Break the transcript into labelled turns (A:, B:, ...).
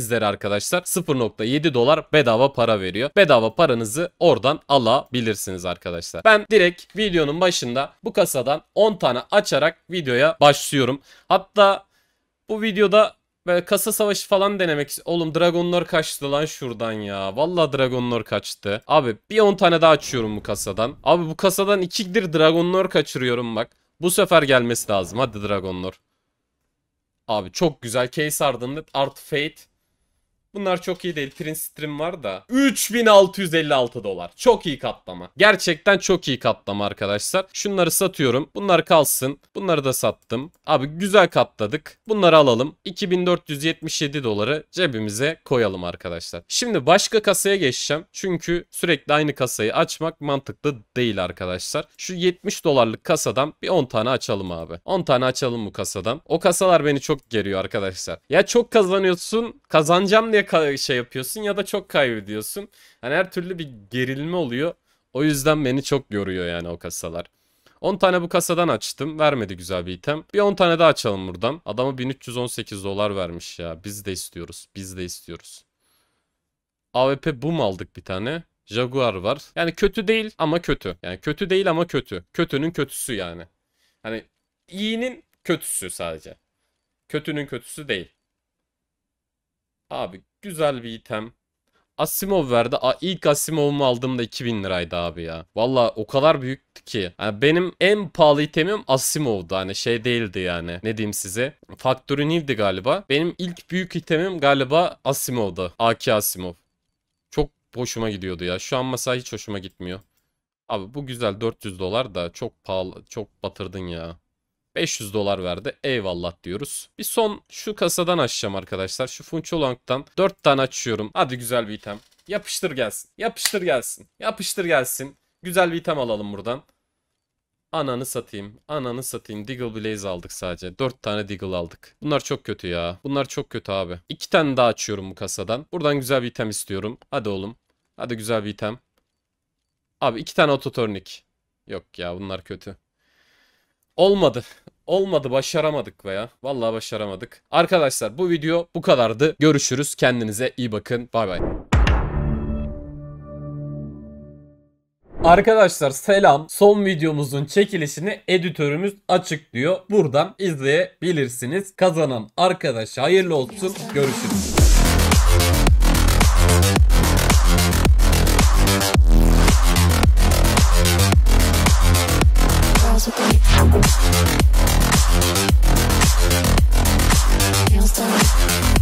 A: sizlere arkadaşlar 0.7 dolar bedava para veriyor. Bedava paranızı oradan alabilirsiniz arkadaşlar. Ben direkt videonun başında bu kasadan 10 tane açarak videoya başlıyorum. Hatta bu videoda Böyle kasa savaşı falan denemek Oğlum Dragonlar kaçtı lan şuradan ya. Valla Dragonlar kaçtı. Abi bir 10 tane daha açıyorum bu kasadan. Abi bu kasadan 2'dir Dragonlar kaçırıyorum bak. Bu sefer gelmesi lazım. Hadi Dragonlar. Abi çok güzel. Case Ardınlet, Art Fate. Bunlar çok iyi değil. Prince Stream var da. 3656 dolar. Çok iyi katlama. Gerçekten çok iyi katlama arkadaşlar. Şunları satıyorum. Bunlar kalsın. Bunları da sattım. Abi güzel katladık. Bunları alalım. 2477 doları cebimize koyalım arkadaşlar. Şimdi başka kasaya geçeceğim. Çünkü sürekli aynı kasayı açmak mantıklı değil arkadaşlar. Şu 70 dolarlık kasadan bir 10 tane açalım abi. 10 tane açalım bu kasadan. O kasalar beni çok geriyor arkadaşlar. Ya çok kazanıyorsun kazanacağım diye ya şey yapıyorsun ya da çok kaybediyorsun. Hani her türlü bir gerilme oluyor. O yüzden beni çok yoruyor yani o kasalar. 10 tane bu kasadan açtım. Vermedi güzel bir item. Bir 10 tane daha açalım buradan. Adamı 1318 dolar vermiş ya. Biz de istiyoruz. Biz de istiyoruz. AWP boom aldık bir tane. Jaguar var. Yani kötü değil ama kötü. Yani kötü değil ama kötü. Kötünün kötüsü yani. Hani iyinin kötüsü sadece. Kötünün kötüsü değil. Abi güzel bir item. Asimov verdi. A, ilk Asimov'umu aldığımda 2000 liraydı abi ya. Valla o kadar büyüktü ki. Yani benim en pahalı itemim Asimov'du. Hani şey değildi yani. Ne diyeyim size. Factory New'di galiba. Benim ilk büyük itemim galiba Asimov'du. AK Asimov. Çok hoşuma gidiyordu ya. Şu an mesela hiç hoşuma gitmiyor. Abi bu güzel 400 dolar da çok pahalı. Çok batırdın ya. 500 dolar verdi. Eyvallah diyoruz. Bir son şu kasadan açacağım arkadaşlar. Şu Funcholank'tan 4 tane açıyorum. Hadi güzel bir item. Yapıştır gelsin. Yapıştır gelsin. Yapıştır gelsin. Güzel bir item alalım buradan. Ananı satayım. Ananı satayım. Deagle Blaze aldık sadece. 4 tane Deagle aldık. Bunlar çok kötü ya. Bunlar çok kötü abi. 2 tane daha açıyorum bu kasadan. Buradan güzel bir item istiyorum. Hadi oğlum. Hadi güzel bir item. Abi 2 tane ototornik. Yok ya bunlar kötü. Olmadı. Olmadı başaramadık veya. Vallahi başaramadık. Arkadaşlar bu video bu kadardı. Görüşürüz. Kendinize iyi bakın. Bay bay. Arkadaşlar selam. Son videomuzun çekilişini editörümüz açıklıyor. Buradan izleyebilirsiniz. Kazanan arkadaşa hayırlı olsun. Görüşürüz. Can't stop.